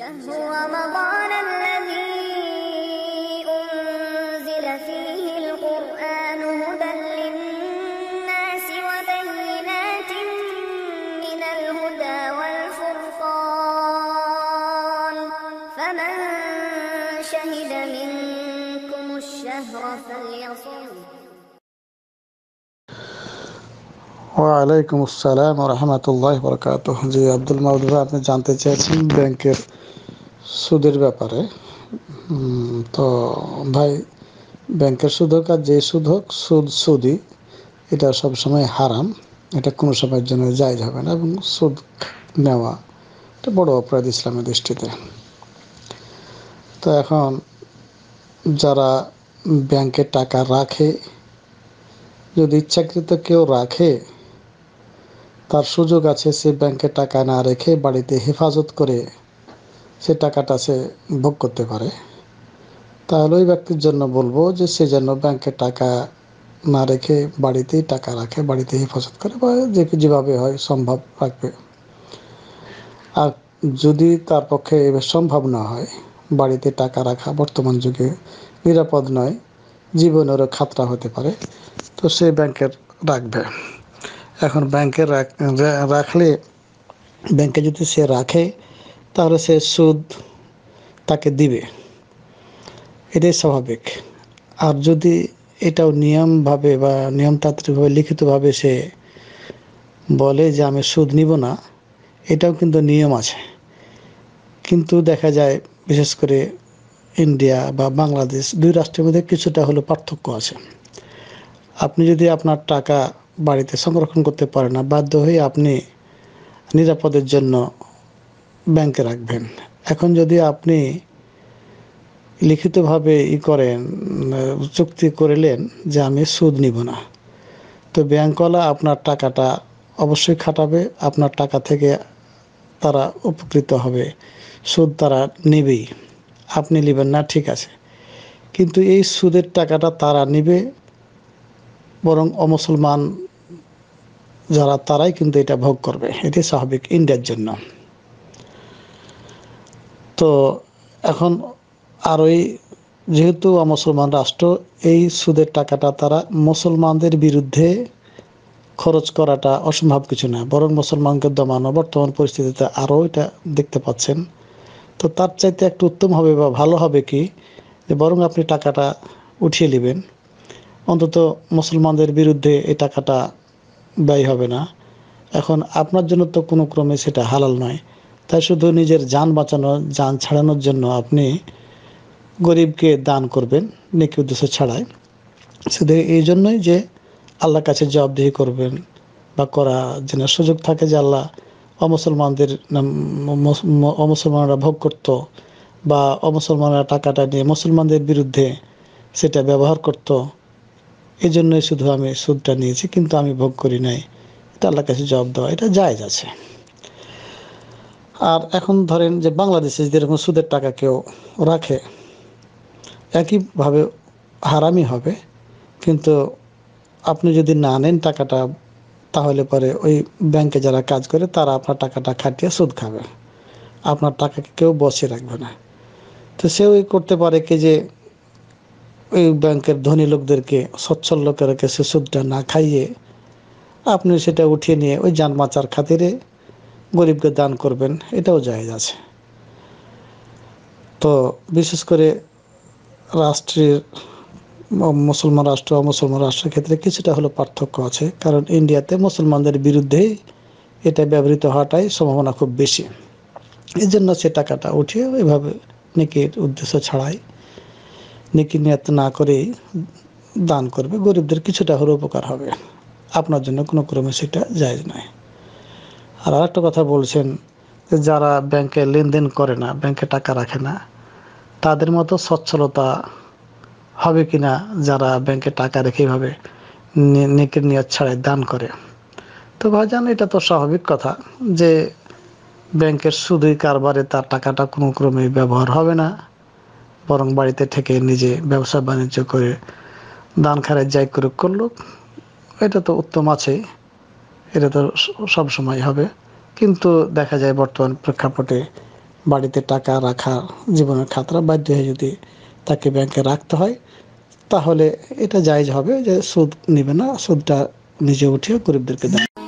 شهر رمضان الذي أنزل فيه القرآن هدى للناس وبينات من الهدى والفرقان فمن شهد منكم الشهر فليصوم فليصم ওয়ালাইকুম আসসালাম রহমতুল্লাহ বরকাত জি আব্দুল মাহদুর আপনি জানতে চেয়েছেন ব্যাংকের সুদের ব্যাপারে তো ভাই ব্যাংকের সুদ হোক আর যে সুদ হোক সুদ সুদই এটা সবসময় হারাম এটা কোনো সময়ের জন্য জায়জ হবে না এবং সুদ নেওয়া এটা বড় অপরাধ ইসলামের দৃষ্টিতে তো এখন যারা ব্যাংকে টাকা রাখে যদি ইচ্ছাকৃত কেউ রাখে তার সুযোগ আছে সে ব্যাংকে টাকা না রেখে বাড়িতে হেফাজত করে সে টাকাটা সে ভোগ করতে পারে তাহলে ওই ব্যক্তির জন্য বলবো যে সে যেন ব্যাংকে টাকা না রেখে বাড়িতেই টাকা রাখে বাড়িতে হেফাজত করে বা যে যেভাবে হয় সম্ভব রাখবে আর যদি তার পক্ষে সম্ভব না হয় বাড়িতে টাকা রাখা বর্তমান যুগে নিরাপদ নয় জীবনেরও খাতরা হতে পারে তো সে ব্যাংকের রাখবে এখন ব্যাংকের রাখলে ব্যাংকে যদি সে রাখে তাহলে সে সুদ তাকে দিবে এটাই স্বাভাবিক আর যদি এটাও নিয়মভাবে বা নিয়মতান্ত্রিকভাবে লিখিতভাবে সে বলে যে আমি সুদ নিব না এটাও কিন্তু নিয়ম আছে কিন্তু দেখা যায় বিশেষ করে ইন্ডিয়া বা বাংলাদেশ দুই রাষ্ট্রের মধ্যে কিছুটা হলো পার্থক্য আছে আপনি যদি আপনার টাকা বাড়িতে সংরক্ষণ করতে পারেন না বাধ্য হয়ে আপনি নিরাপদের জন্য ব্যাংকে রাখবেন এখন যদি আপনি লিখিতভাবে ই করেন চুক্তি করিলেন যে আমি সুদ নিব না তো ব্যাংকওয়ালা আপনার টাকাটা অবশ্যই খাটাবে আপনার টাকা থেকে তারা উপকৃত হবে সুদ তারা নেবেই আপনি নেবেন না ঠিক আছে কিন্তু এই সুদের টাকাটা তারা নেবে বরং অমুসলমান যারা তারাই কিন্তু এটা ভোগ করবে এটি স্বাভাবিক ইন্ডিয়ার জন্য তো এখন আরই যেহেতু মুসলমান রাষ্ট্র এই সুদের টাকাটা তারা মুসলমানদের বিরুদ্ধে খরচ করাটা অসম্ভব কিছু না বরং মুসলমানকে দমানো বর্তমান পরিস্থিতিতে আরও এটা দেখতে পাচ্ছেন তো তার চাইতে একটু উত্তম হবে বা ভালো হবে কি যে বরং আপনি টাকাটা উঠিয়ে নেবেন অন্তত মুসলমানদের বিরুদ্ধে এই টাকাটা ব্যয় হবে না এখন আপনার জন্য তো কোনো ক্রমে সেটা হালাল নয় তাই শুধু নিজের যান বাঁচানো যান ছাড়ানোর জন্য আপনি গরিবকে দান করবেন নেকি উদ্দেশ্য ছাড়াই শুধু এই জন্যই যে আল্লাহর কাছে জবাবদিহি করবেন বা করা যেন সুযোগ থাকে যে আল্লাহ অমুসলমানদের অমুসলমানরা ভোগ করত বা অমুসলমানরা টাকাটা নিয়ে মুসলমানদের বিরুদ্ধে সেটা ব্যবহার করত এই জন্যই শুধু আমি সুদটা নিয়েছি কিন্তু আমি ভোগ করি নাই এটা আল্লাহর কাছে জবাব দেওয়া এটা জায়জ আছে আর এখন ধরেন যে বাংলাদেশে যেরকম সুদের টাকা কেউ রাখে একইভাবে হারামি হবে কিন্তু আপনি যদি না নেন টাকাটা তাহলে পরে ওই ব্যাংকে যারা কাজ করে তারা আপনার টাকাটা খাটিয়ে সুদ খাবে আপনার টাকাকে কেউ বসে রাখবে না তো সেও করতে পারে কি যে ওই ব্যাংকের ধনী লোকদেরকে সচ্ছল লোকেরা সে সুদটা না খাইয়ে আপনি সেটা উঠিয়ে নিয়ে ওই যানমাচার খাতিরে গরিবকে দান করবেন এটাও জায়েজ আছে তো বিশেষ করে রাষ্ট্রের মুসলমান রাষ্ট্র মুসলমান রাষ্ট্রের ক্ষেত্রে কিছুটা হলো পার্থক্য আছে কারণ ইন্ডিয়াতে মুসলমানদের বিরুদ্ধেই এটা ব্যবহৃত হওয়াটাই সম্ভাবনা খুব বেশি এই জন্য সে টাকাটা উঠিয়ে এভাবে নিকির উদ্দেশ্য ছাড়াই নিকি নিয়াত না করেই দান করবে গরিবদের কিছুটা হলো উপকার হবে আপনার জন্য কোনো ক্রমে সেটা যায় নয় আর আরেকটা কথা বলছেন যারা ব্যাংকে লেনদেন করে না ব্যাংকে টাকা রাখে না তাদের মতো সচ্ছলতা হবে কি না যারা ব্যাংকে টাকা রেখে এভাবে নেকের নিয়ত ছাড়াই দান করে তো ভাইজান এটা তো স্বাভাবিক কথা যে ব্যাংকের সুদই কারবারে তার টাকাটা কোনো ক্রমে ব্যবহার হবে না বরং বাড়িতে থেকে নিজে ব্যবসা বাণিজ্য করে দান খারাজ যাই করুক করলো এটা তো উত্তম আছেই এটা তো সব সময় হবে কিন্তু দেখা যায় বর্তমান প্রেক্ষাপটে বাড়িতে টাকা রাখা জীবনের খাতরা বাধ্য হয়ে যদি তাকে ব্যাংকে রাখতে হয় তাহলে এটা জায়জ হবে যে সুদ নেবে না সুদটা নিজে উঠিয়ে গরিবদেরকে দেয়